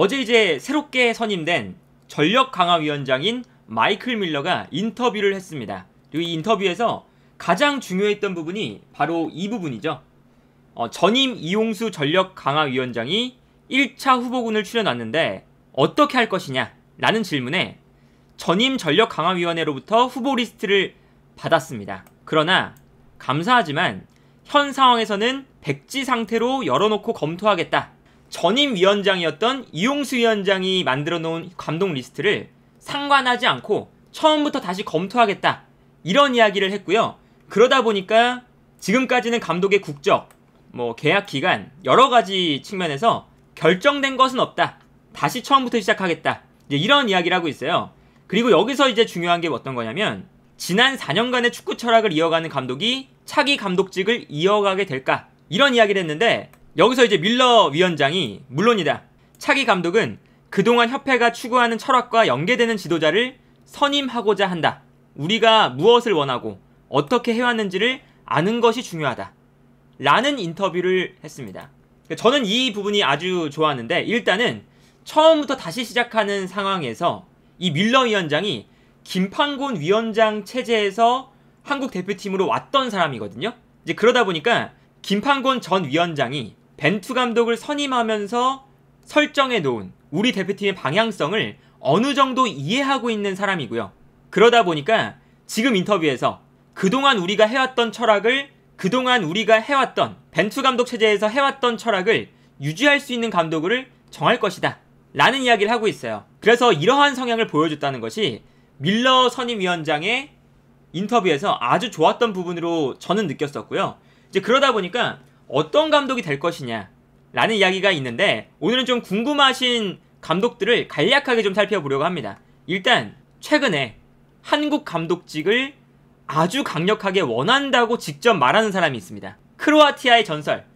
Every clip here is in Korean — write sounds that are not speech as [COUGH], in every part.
어제 이제 새롭게 선임된 전력 강화 위원장인 마이클 밀러가 인터뷰를 했습니다. 그리고 이 인터뷰에서 가장 중요했던 부분이 바로 이 부분이죠. 어, 전임 이용수 전력 강화 위원장이 1차 후보군을 출연놨는데 어떻게 할 것이냐 라는 질문에 전임 전력 강화 위원회로부터 후보 리스트를 받았습니다. 그러나 감사하지만 현 상황에서는 백지 상태로 열어놓고 검토하겠다 전임 위원장이었던 이용수 위원장이 만들어 놓은 감독 리스트를 상관하지 않고 처음부터 다시 검토하겠다. 이런 이야기를 했고요. 그러다 보니까 지금까지는 감독의 국적, 뭐 계약 기간 여러 가지 측면에서 결정된 것은 없다. 다시 처음부터 시작하겠다. 이런 이야기를 하고 있어요. 그리고 여기서 이제 중요한 게 어떤 거냐면 지난 4년간의 축구 철학을 이어가는 감독이 차기 감독직을 이어가게 될까? 이런 이야기를 했는데 여기서 이제 밀러 위원장이 물론이다. 차기 감독은 그동안 협회가 추구하는 철학과 연계되는 지도자를 선임하고자 한다. 우리가 무엇을 원하고 어떻게 해왔는지를 아는 것이 중요하다. 라는 인터뷰를 했습니다. 저는 이 부분이 아주 좋았는데 일단은 처음부터 다시 시작하는 상황에서 이 밀러 위원장이 김판곤 위원장 체제에서 한국 대표팀으로 왔던 사람이거든요. 이제 그러다 보니까 김판곤 전 위원장이 벤투 감독을 선임하면서 설정해 놓은 우리 대표팀의 방향성을 어느 정도 이해하고 있는 사람이고요. 그러다 보니까 지금 인터뷰에서 그동안 우리가 해왔던 철학을 그동안 우리가 해왔던 벤투 감독 체제에서 해왔던 철학을 유지할 수 있는 감독을 정할 것이다. 라는 이야기를 하고 있어요. 그래서 이러한 성향을 보여줬다는 것이 밀러 선임위원장의 인터뷰에서 아주 좋았던 부분으로 저는 느꼈었고요. 이제 그러다 보니까 어떤 감독이 될 것이냐 라는 이야기가 있는데 오늘은 좀 궁금하신 감독들을 간략하게 좀 살펴보려고 합니다. 일단 최근에 한국 감독직을 아주 강력하게 원한다고 직접 말하는 사람이 있습니다. 크로아티아의 전설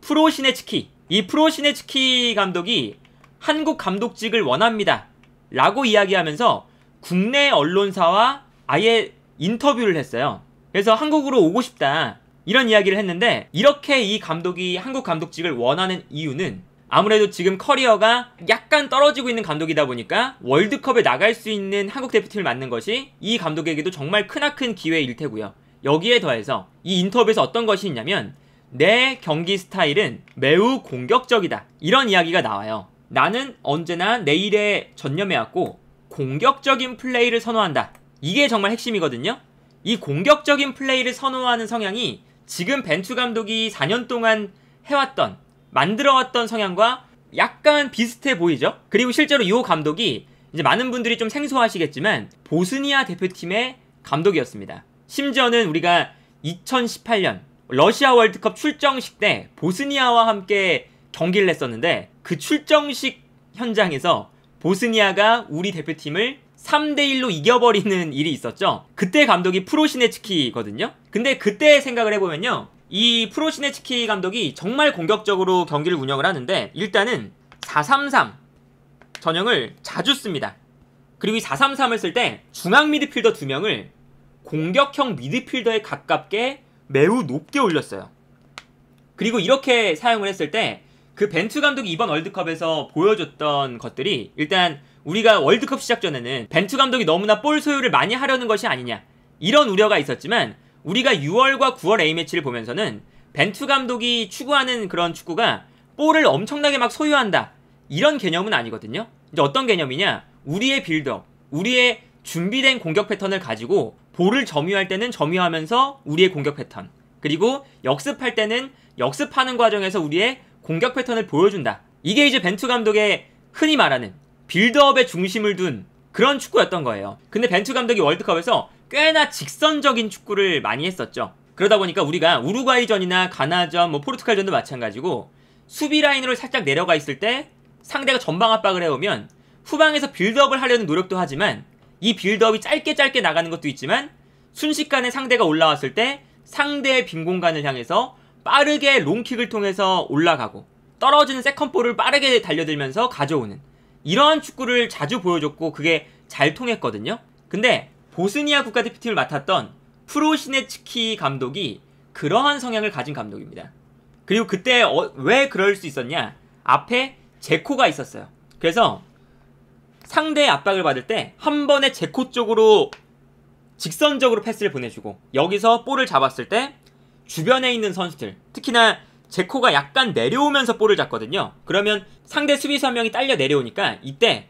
프로시네츠키 이 프로시네츠키 감독이 한국 감독직을 원합니다 라고 이야기하면서 국내 언론사와 아예 인터뷰를 했어요. 그래서 한국으로 오고 싶다 이런 이야기를 했는데 이렇게 이 감독이 한국 감독직을 원하는 이유는 아무래도 지금 커리어가 약간 떨어지고 있는 감독이다 보니까 월드컵에 나갈 수 있는 한국 대표팀을 맡는 것이 이 감독에게도 정말 크나큰 기회일 테고요. 여기에 더해서 이 인터뷰에서 어떤 것이 있냐면 내 경기 스타일은 매우 공격적이다. 이런 이야기가 나와요. 나는 언제나 내 일에 전념해왔고 공격적인 플레이를 선호한다. 이게 정말 핵심이거든요. 이 공격적인 플레이를 선호하는 성향이 지금 벤투 감독이 4년 동안 해왔던 만들어왔던 성향과 약간 비슷해 보이죠. 그리고 실제로 이 감독이 이제 많은 분들이 좀 생소하시겠지만 보스니아 대표팀의 감독이었습니다. 심지어는 우리가 2018년 러시아 월드컵 출정식 때 보스니아와 함께 경기를 했었는데 그 출정식 현장에서 보스니아가 우리 대표팀을 3대1로 이겨버리는 일이 있었죠. 그때 감독이 프로시네츠키거든요. 근데 그때 생각을 해보면요. 이 프로시네츠키 감독이 정말 공격적으로 경기를 운영을 하는데 일단은 4-3-3 전형을 자주 씁니다. 그리고 이 4-3-3을 쓸 때 중앙 미드필더 2 명을 공격형 미드필더에 가깝게 매우 높게 올렸어요. 그리고 이렇게 사용을 했을 때 그 벤투 감독이 이번 월드컵에서 보여줬던 것들이 일단 우리가 월드컵 시작 전에는 벤투 감독이 너무나 볼 소유를 많이 하려는 것이 아니냐 이런 우려가 있었지만 우리가 6월과 9월 A매치를 보면서는 벤투 감독이 추구하는 그런 축구가 볼을 엄청나게 막 소유한다 이런 개념은 아니거든요 이제 어떤 개념이냐 우리의 빌드업 우리의 준비된 공격 패턴을 가지고 볼을 점유할 때는 점유하면서 우리의 공격 패턴 그리고 역습할 때는 역습하는 과정에서 우리의 공격 패턴을 보여준다 이게 이제 벤투 감독의 흔히 말하는 빌드업에 중심을 둔 그런 축구였던 거예요. 근데 벤투 감독이 월드컵에서 꽤나 직선적인 축구를 많이 했었죠. 그러다 보니까 우리가 우루과이전이나 가나전, 뭐 포르투갈전도 마찬가지고 수비 라인으로 살짝 내려가 있을 때 상대가 전방 압박을 해오면 후방에서 빌드업을 하려는 노력도 하지만 이 빌드업이 짧게 짧게 나가는 것도 있지만 순식간에 상대가 올라왔을 때 상대의 빈 공간을 향해서 빠르게 롱킥을 통해서 올라가고 떨어지는 세컨볼을 빠르게 달려들면서 가져오는 이러한 축구를 자주 보여줬고 그게 잘 통했거든요. 근데 보스니아 국가대표팀을 맡았던 프로시네츠키 감독이 그러한 성향을 가진 감독입니다. 그리고 그때 어, 왜 그럴 수 있었냐? 앞에 제코가 있었어요. 그래서 상대의 압박을 받을 때 한 번에 제코 쪽으로 직선적으로 패스를 보내주고 여기서 볼을 잡았을 때 주변에 있는 선수들 특히나 제코가 약간 내려오면서 볼을 잡거든요. 그러면 상대 수비수 한 명이 딸려 내려오니까 이때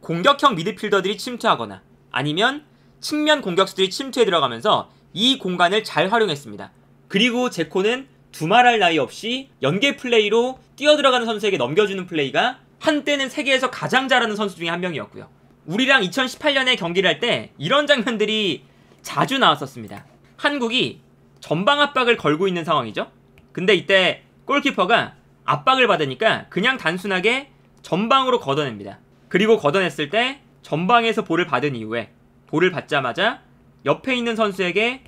공격형 미드필더들이 침투하거나 아니면 측면 공격수들이 침투에 들어가면서 이 공간을 잘 활용했습니다. 그리고 제코는 두말할 나위 없이 연계 플레이로 뛰어들어가는 선수에게 넘겨주는 플레이가 한때는 세계에서 가장 잘하는 선수 중에 한 명이었고요. 우리랑 2018년에 경기를 할 때 이런 장면들이 자주 나왔었습니다. 한국이 전방 압박을 걸고 있는 상황이죠. 근데 이때 골키퍼가 압박을 받으니까 그냥 단순하게 전방으로 걷어냅니다. 그리고 걷어냈을 때 전방에서 볼을 받은 이후에 볼을 받자마자 옆에 있는 선수에게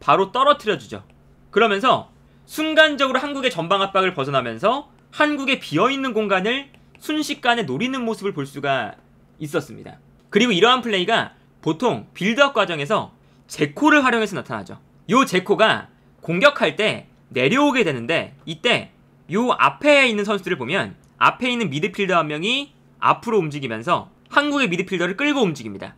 바로 떨어뜨려 주죠. 그러면서 순간적으로 한국의 전방 압박을 벗어나면서 한국의 비어있는 공간을 순식간에 노리는 모습을 볼 수가 있었습니다. 그리고 이러한 플레이가 보통 빌드업 과정에서 제코를 활용해서 나타나죠. 요 제코가 공격할 때 내려오게 되는데 이때 요 앞에 있는 선수들을 보면 앞에 있는 미드필더 한 명이 앞으로 움직이면서 한국의 미드필더를 끌고 움직입니다.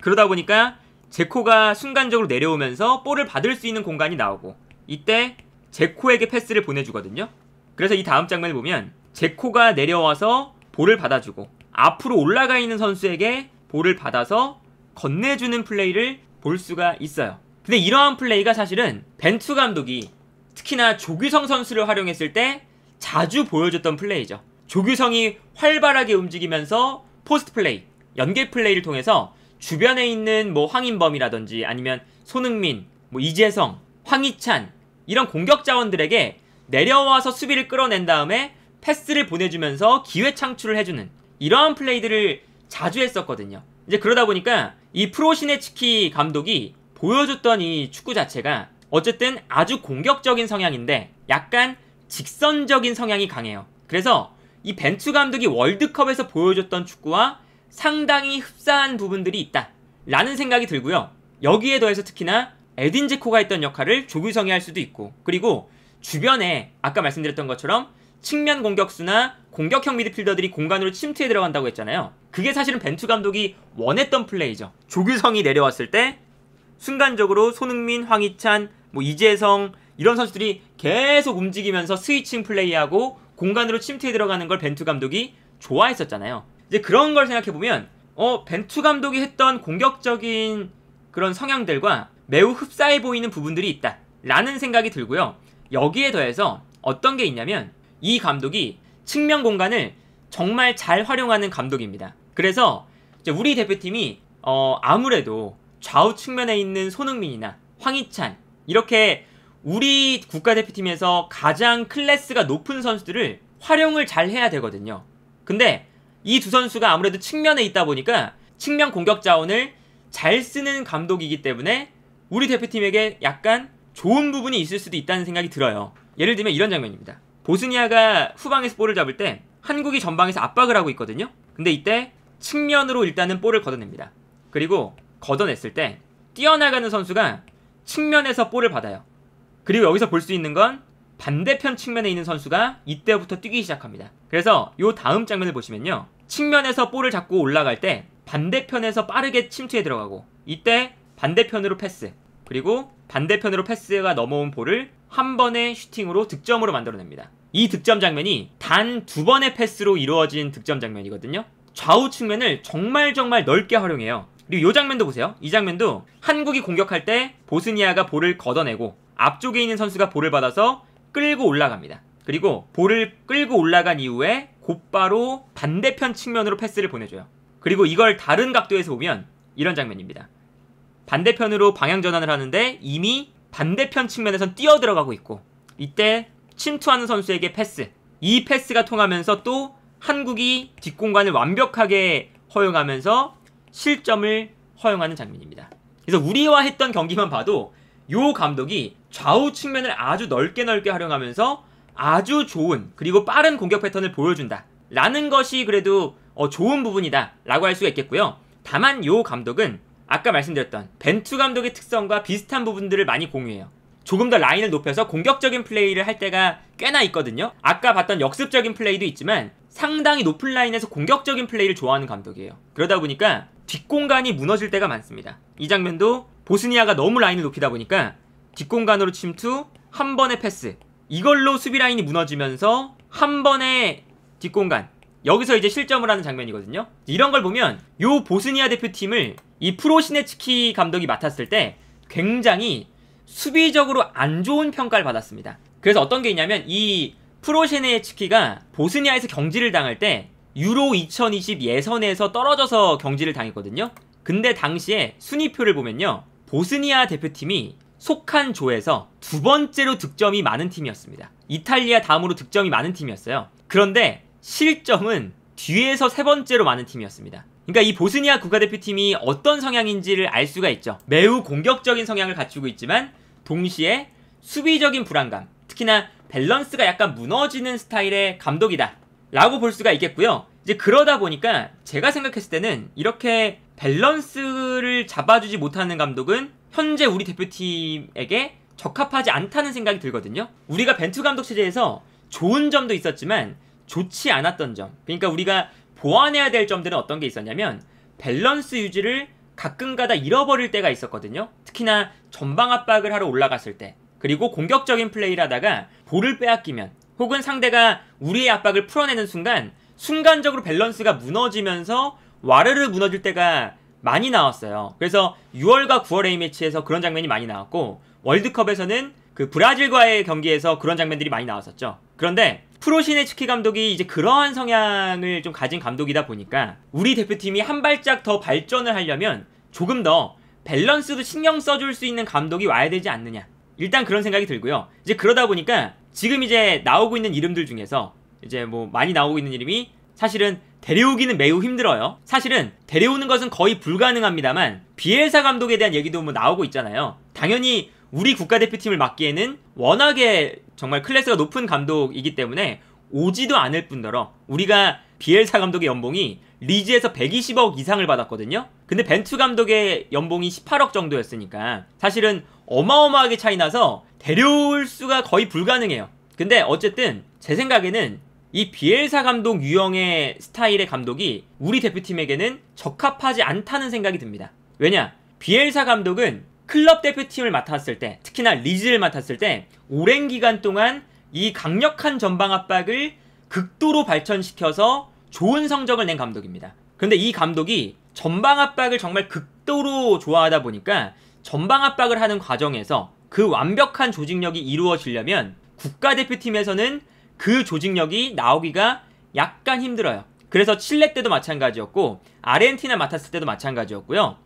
그러다 보니까 제코가 순간적으로 내려오면서 볼을 받을 수 있는 공간이 나오고 이때 제코에게 패스를 보내주거든요. 그래서 이 다음 장면을 보면 제코가 내려와서 볼을 받아주고 앞으로 올라가 있는 선수에게 볼을 받아서 건네주는 플레이를 볼 수가 있어요. 근데 이러한 플레이가 사실은 벤투 감독이 특히나 조규성 선수를 활용했을 때 자주 보여줬던 플레이죠. 조규성이 활발하게 움직이면서 포스트 플레이, 연계 플레이를 통해서 주변에 있는 뭐 황인범이라든지 아니면 손흥민, 뭐 이재성, 황희찬 이런 공격 자원들에게 내려와서 수비를 끌어낸 다음에 패스를 보내주면서 기회 창출을 해주는 이러한 플레이들을 자주 했었거든요. 이제 그러다 보니까 이 프로시네츠키 감독이 보여줬던 이 축구 자체가 어쨌든 아주 공격적인 성향인데 약간 직선적인 성향이 강해요. 그래서 이 벤투 감독이 월드컵에서 보여줬던 축구와 상당히 흡사한 부분들이 있다. 라는 생각이 들고요. 여기에 더해서 특히나 에딘 제코가 했던 역할을 조규성이 할 수도 있고 그리고 주변에 아까 말씀드렸던 것처럼 측면 공격수나 공격형 미드필더들이 공간으로 침투해 들어간다고 했잖아요. 그게 사실은 벤투 감독이 원했던 플레이죠. 조규성이 내려왔을 때 순간적으로 손흥민, 황희찬, 뭐 이재성 이런 선수들이 계속 움직이면서 스위칭 플레이하고 공간으로 침투해 들어가는 걸 벤투 감독이 좋아했었잖아요. 이제 그런 걸 생각해 보면 어 벤투 감독이 했던 공격적인 그런 성향들과 매우 흡사해 보이는 부분들이 있다라는 생각이 들고요. 여기에 더해서 어떤 게 있냐면 이 감독이 측면 공간을 정말 잘 활용하는 감독입니다. 그래서 우리 대표팀이 어 아무래도 좌우 측면에 있는 손흥민이나 황희찬 이렇게 우리 국가대표팀에서 가장 클래스가 높은 선수들을 활용을 잘 해야 되거든요. 근데 이 두 선수가 아무래도 측면에 있다 보니까 측면 공격 자원을 잘 쓰는 감독이기 때문에 우리 대표팀에게 약간 좋은 부분이 있을 수도 있다는 생각이 들어요. 예를 들면 이런 장면입니다. 보스니아가 후방에서 볼을 잡을 때 한국이 전방에서 압박을 하고 있거든요. 근데 이때 측면으로 일단은 볼을 걷어냅니다. 그리고 걷어냈을 때 뛰어나가는 선수가 측면에서 볼을 받아요. 그리고 여기서 볼 수 있는 건 반대편 측면에 있는 선수가 이때부터 뛰기 시작합니다. 그래서 요 다음 장면을 보시면요. 측면에서 볼을 잡고 올라갈 때 반대편에서 빠르게 침투에 들어가고 이때 반대편으로 패스 그리고 반대편으로 패스가 넘어온 볼을 한 번의 슈팅으로 득점으로 만들어냅니다. 이 득점 장면이 단 두 번의 패스로 이루어진 득점 장면이거든요. 좌우 측면을 정말 정말 넓게 활용해요. 그리고 이 장면도 보세요. 이 장면도 한국이 공격할 때 보스니아가 볼을 걷어내고 앞쪽에 있는 선수가 볼을 받아서 끌고 올라갑니다. 그리고 볼을 끌고 올라간 이후에 곧바로 반대편 측면으로 패스를 보내줘요. 그리고 이걸 다른 각도에서 보면 이런 장면입니다. 반대편으로 방향 전환을 하는데 이미 반대편 측면에선 뛰어 들어가고 있고 이때 침투하는 선수에게 패스. 이 패스가 통하면서 또 한국이 뒷공간을 완벽하게 허용하면서 실점을 허용하는 장면입니다. 그래서 우리와 했던 경기만 봐도 요 감독이 좌우 측면을 아주 넓게 넓게 활용하면서 아주 좋은 그리고 빠른 공격 패턴을 보여준다. 라는 것이 그래도 어, 좋은 부분이다. 라고 할 수가 있겠고요. 다만 요 감독은 아까 말씀드렸던 벤투 감독의 특성과 비슷한 부분들을 많이 공유해요. 조금 더 라인을 높여서 공격적인 플레이를 할 때가 꽤나 있거든요. 아까 봤던 역습적인 플레이도 있지만 상당히 높은 라인에서 공격적인 플레이를 좋아하는 감독이에요. 그러다 보니까 뒷공간이 무너질 때가 많습니다. 이 장면도 보스니아가 너무 라인을 높이다 보니까 뒷공간으로 침투, 한 번의 패스. 이걸로 수비 라인이 무너지면서 한 번의 뒷공간. 여기서 이제 실점을 하는 장면이거든요. 이런 걸 보면 요 보스니아 대표팀을 이 프로시네츠키 감독이 맡았을 때 굉장히 수비적으로 안 좋은 평가를 받았습니다. 그래서 어떤 게 있냐면 이 프로셰네츠키가 보스니아에서 경지를 당할 때 유로 2020 예선에서 떨어져서 경지를 당했거든요. 근데 당시에 순위표를 보면요. 보스니아 대표팀이 속한 조에서 두 번째로 득점이 많은 팀이었습니다. 이탈리아 다음으로 득점이 많은 팀이었어요. 그런데 실점은 뒤에서 세 번째로 많은 팀이었습니다. 그러니까 이 보스니아 국가대표팀이 어떤 성향인지를 알 수가 있죠. 매우 공격적인 성향을 갖추고 있지만 동시에 수비적인 불안감, 특히나 밸런스가 약간 무너지는 스타일의 감독이다 라고 볼 수가 있겠고요. 이제 그러다 보니까 제가 생각했을 때는 이렇게 밸런스를 잡아주지 못하는 감독은 현재 우리 대표팀에게 적합하지 않다는 생각이 들거든요. 우리가 벤투 감독 체제에서 좋은 점도 있었지만 좋지 않았던 점. 그러니까 우리가 보완해야 될 점들은 어떤 게 있었냐면 밸런스 유지를 가끔가다 잃어버릴 때가 있었거든요. 특히나 전방 압박을 하러 올라갔을 때 그리고 공격적인 플레이를 하다가 볼을 빼앗기면 혹은 상대가 우리의 압박을 풀어내는 순간 순간적으로 밸런스가 무너지면서 와르르 무너질 때가 많이 나왔어요. 그래서 6월과 9월 A매치에서 그런 장면이 많이 나왔고 월드컵에서는 그 브라질과의 경기에서 그런 장면들이 많이 나왔었죠. 그런데 프로시네츠키 감독이 이제 그러한 성향을 좀 가진 감독이다 보니까 우리 대표팀이 한 발짝 더 발전을 하려면 조금 더 밸런스도 신경 써줄 수 있는 감독이 와야 되지 않느냐. 일단 그런 생각이 들고요. 이제 그러다 보니까 지금 이제 나오고 있는 이름들 중에서 이제 뭐 많이 나오고 있는 이름이 사실은 데려오기는 매우 힘들어요. 사실은 데려오는 것은 거의 불가능합니다만 비엘사 감독에 대한 얘기도 뭐 나오고 있잖아요. 당연히 우리 국가대표팀을 맡기에는 워낙에 정말 클래스가 높은 감독이기 때문에 오지도 않을 뿐더러 우리가 비엘사 감독의 연봉이 리즈에서 120억 이상을 받았거든요. 근데 벤투 감독의 연봉이 18억 정도였으니까 사실은 어마어마하게 차이 나서 데려올 수가 거의 불가능해요. 근데 어쨌든 제 생각에는 이 비엘사 감독 유형의 스타일의 감독이 우리 대표팀에게는 적합하지 않다는 생각이 듭니다. 왜냐? 비엘사 감독은 클럽 대표팀을 맡았을 때, 특히나 리즈를 맡았을 때 오랜 기간 동안 이 강력한 전방 압박을 극도로 발전시켜서 좋은 성적을 낸 감독입니다. 근데 이 감독이 전방 압박을 정말 극도로 좋아하다 보니까 전방 압박을 하는 과정에서 그 완벽한 조직력이 이루어지려면 국가대표팀에서는 그 조직력이 나오기가 약간 힘들어요. 그래서 칠레 때도 마찬가지였고 아르헨티나 맡았을 때도 마찬가지였고요.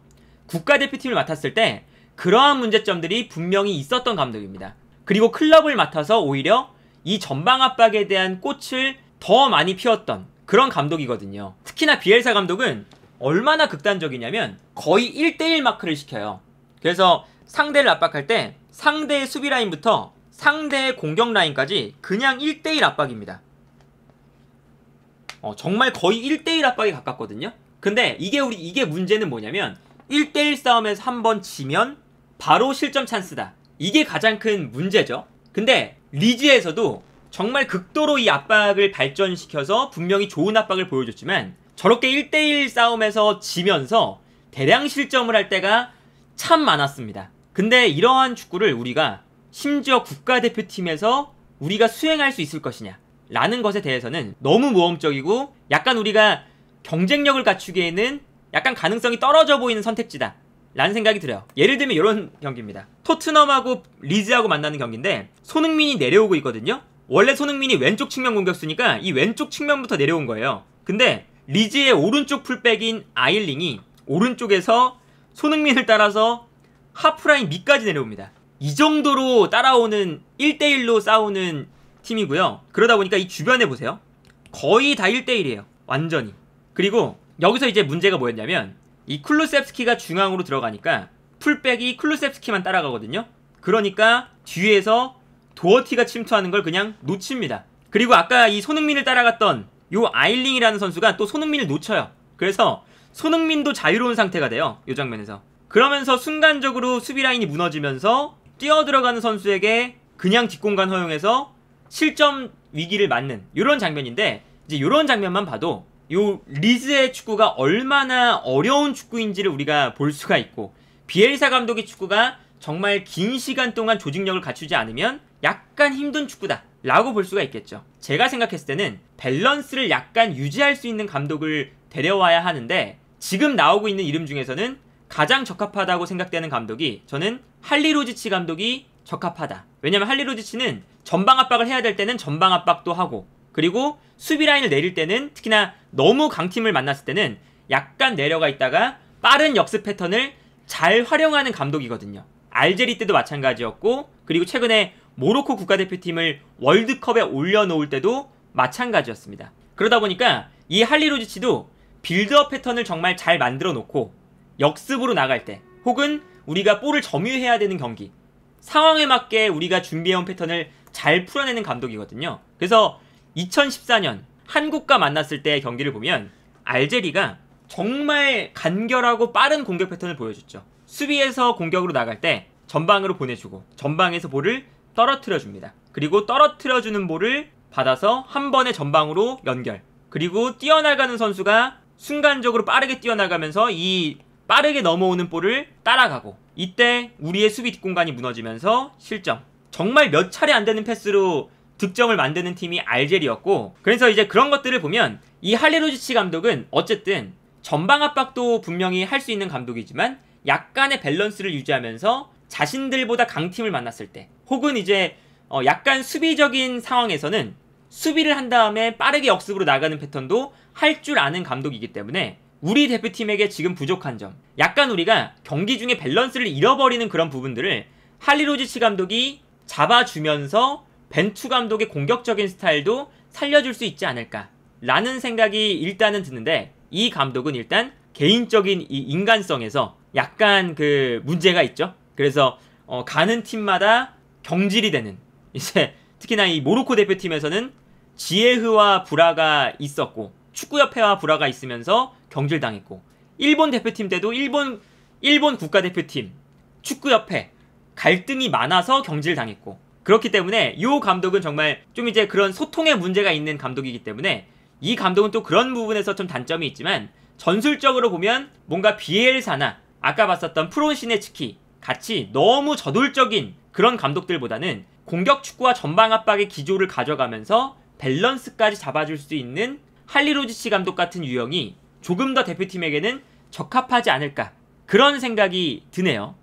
국가대표팀을 맡았을 때 그러한 문제점들이 분명히 있었던 감독입니다. 그리고 클럽을 맡아서 오히려 이 전방 압박에 대한 꽃을 더 많이 피웠던 그런 감독이거든요. 특히나 비엘사 감독은 얼마나 극단적이냐면 거의 1대1 마크를 시켜요. 그래서 상대를 압박할 때 상대의 수비 라인부터 상대의 공격 라인까지 그냥 1대1 압박입니다. 어, 정말 거의 1대1 압박에 가깝거든요. 근데 이게 우리 이게 문제는 뭐냐면 1대1 싸움에서 한 번 지면 바로 실점 찬스다. 이게 가장 큰 문제죠. 근데 리즈에서도 정말 극도로 이 압박을 발전시켜서 분명히 좋은 압박을 보여줬지만 저렇게 1대1 싸움에서 지면서 대량 실점을 할 때가 참 많았습니다. 근데 이러한 축구를 우리가 심지어 국가대표팀에서 우리가 수행할 수 있을 것이냐 라는 것에 대해서는 너무 모험적이고 약간 우리가 경쟁력을 갖추기에는 약간 가능성이 떨어져 보이는 선택지다 라는 생각이 들어요. 예를 들면 이런 경기입니다. 토트넘하고 리즈하고 만나는 경기인데 손흥민이 내려오고 있거든요. 원래 손흥민이 왼쪽 측면 공격수니까 이 왼쪽 측면부터 내려온 거예요. 근데 리즈의 오른쪽 풀백인 아일링이 오른쪽에서 손흥민을 따라서 하프라인 밑까지 내려옵니다. 이 정도로 따라오는 1대1로 싸우는 팀이고요. 그러다 보니까 이 주변에 보세요. 거의 다 1대1이에요. 완전히. 그리고 여기서 이제 문제가 뭐였냐면 이쿨루셉스키가 중앙으로 들어가니까 풀백이 쿨루셉스키만 따라가거든요. 그러니까 뒤에서 도어티가 침투하는 걸 그냥 놓칩니다. 그리고 아까 이 손흥민을 따라갔던 요 아일링이라는 선수가 또 손흥민을 놓쳐요. 그래서 손흥민도 자유로운 상태가 돼요. 요 장면에서. 그러면서 순간적으로 수비 라인이 무너지면서 뛰어 들어가는 선수에게 그냥 뒷공간 허용해서 실점 위기를 맞는 요런 장면인데 이제 요런 장면만 봐도 요 리즈의 축구가 얼마나 어려운 축구인지를 우리가 볼 수가 있고 비엘사 감독의 축구가 정말 긴 시간 동안 조직력을 갖추지 않으면 약간 힘든 축구다 라고 볼 수가 있겠죠. 제가 생각했을 때는 밸런스를 약간 유지할 수 있는 감독을 데려와야 하는데 지금 나오고 있는 이름 중에서는 가장 적합하다고 생각되는 감독이 저는 할리로지치 감독이 적합하다. 왜냐면 할리로지치는 전방 압박을 해야 될 때는 전방 압박도 하고 그리고 수비 라인을 내릴 때는 특히나 너무 강팀을 만났을 때는 약간 내려가 있다가 빠른 역습 패턴을 잘 활용하는 감독이거든요. 알제리 때도 마찬가지였고 그리고 최근에 모로코 국가대표팀을 월드컵에 올려놓을 때도 마찬가지였습니다. 그러다 보니까 이 할리로지치도 빌드업 패턴을 정말 잘 만들어 놓고 역습으로 나갈 때 혹은 우리가 볼을 점유해야 되는 경기 상황에 맞게 우리가 준비해온 패턴을 잘 풀어내는 감독이거든요. 그래서 2014년 한국과 만났을 때의 경기를 보면 알제리가 정말 간결하고 빠른 공격 패턴을 보여줬죠. 수비에서 공격으로 나갈 때 전방으로 보내주고 전방에서 볼을 떨어뜨려 줍니다. 그리고 떨어뜨려 주는 볼을 받아서 한 번의 전방으로 연결. 그리고 뛰어나가는 선수가 순간적으로 빠르게 뛰어나가면서 이 빠르게 넘어오는 볼을 따라가고 이때 우리의 수비 뒷공간이 무너지면서 실점. 정말 몇 차례 안 되는 패스로 득점을 만드는 팀이 알제리였고 그래서 이제 그런 것들을 보면 이할리로지치 감독은 어쨌든 전방 압박도 분명히 할 수 있는 감독이지만 약간의 밸런스를 유지하면서 자신들보다 강팀을 만났을 때 혹은 이제 어, 약간 수비적인 상황에서는 수비를 한 다음에 빠르게 역습으로 나가는 패턴도 할 줄 아는 감독이기 때문에 우리 대표팀에게 지금 부족한 점 약간 우리가 경기 중에 밸런스를 잃어버리는 그런 부분들을 할리로지치 감독이 잡아주면서 벤투 감독의 공격적인 스타일도 살려줄 수 있지 않을까라는 생각이 일단은 드는데 이 감독은 일단 개인적인 이 인간성에서 약간 그 문제가 있죠. 그래서 어, 가는 팀마다 경질이 되는 [LAUGHS] 이제 특히나 이 모로코 대표팀에서는 지에흐와 브라가 있었고 축구협회와 브라가 있으면서 경질당했고 일본 대표팀 때도 일본 일본 국가대표팀 축구협회 갈등이 많아서 경질당했고 그렇기 때문에 요 감독은 정말 좀 이제 그런 소통의 문제가 있는 감독이기 때문에 이 감독은 또 그런 부분에서 좀 단점이 있지만 전술적으로 보면 뭔가 비엘사나 아까 봤었던 프론시네츠키 같이 너무 저돌적인 그런 감독들보다는 공격 축구와 전방 압박의 기조를 가져가면서 밸런스까지 잡아줄 수 있는 할리로지치 감독 같은 유형이 조금 더 대표팀에게는 적합하지 않을까 그런 생각이 드네요.